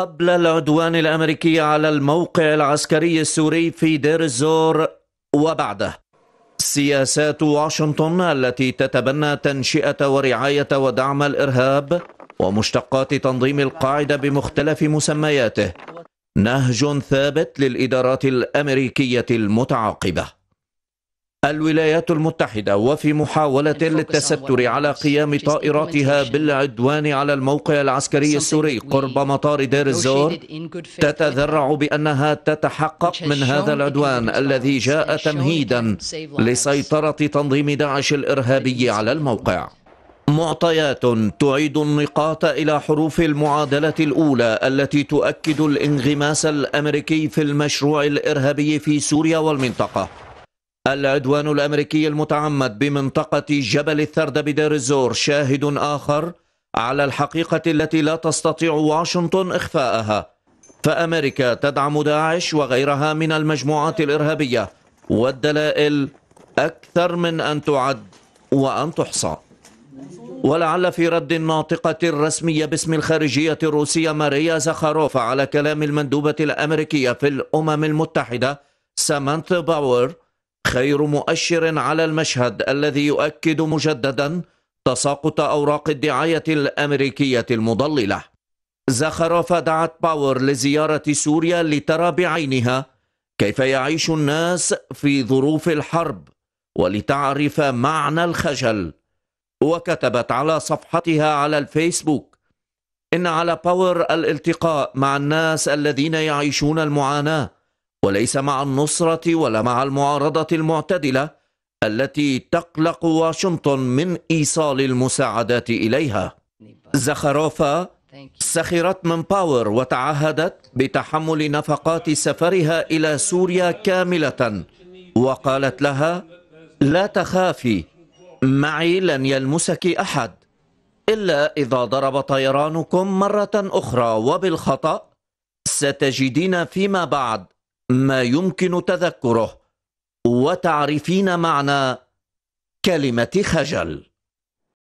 قبل العدوان الامريكي على الموقع العسكري السوري في دير الزور وبعده سياسات واشنطن التي تتبنى تنشئه ورعايه ودعم الارهاب ومشتقات تنظيم القاعده بمختلف مسمياته نهج ثابت للادارات الامريكيه المتعاقبه الولايات المتحدة وفي محاولة للتستر على قيام طائراتها بالعدوان على الموقع العسكري السوري قرب مطار دير الزور تتذرع بأنها تتحقق من هذا العدوان الذي جاء تمهيدا لسيطرة تنظيم داعش الإرهابي على الموقع معطيات تعيد النقاط إلى حروف المعادلة الأولى التي تؤكد الانغماس الأمريكي في المشروع الإرهابي في سوريا والمنطقة العدوان الأمريكي المتعمد بمنطقة جبل الثرد بدير الزور شاهد آخر على الحقيقة التي لا تستطيع واشنطن إخفاءها فأمريكا تدعم داعش وغيرها من المجموعات الإرهابية والدلائل أكثر من أن تعد وأن تحصى ولعل في رد الناطقة الرسمية باسم الخارجية الروسية ماريا زخاروف على كلام المندوبة الأمريكية في الأمم المتحدة سامانثا باور خير مؤشر على المشهد الذي يؤكد مجددا تساقط أوراق الدعاية الأمريكية المضللة زخرف دعت باور لزيارة سوريا لترى بعينها كيف يعيش الناس في ظروف الحرب ولتعرف معنى الخجل وكتبت على صفحتها على الفيسبوك إن على باور الالتقاء مع الناس الذين يعيشون المعاناة وليس مع النصرة ولا مع المعارضة المعتدلة التي تقلق واشنطن من إيصال المساعدات إليها زخروفا سخرت من باور وتعهدت بتحمل نفقات سفرها إلى سوريا كاملة وقالت لها لا تخافي معي لن يلمسك أحد إلا إذا ضرب طيرانكم مرة أخرى وبالخطأ ستجدين فيما بعد ما يمكن تذكره وتعرفين معنى كلمة خجل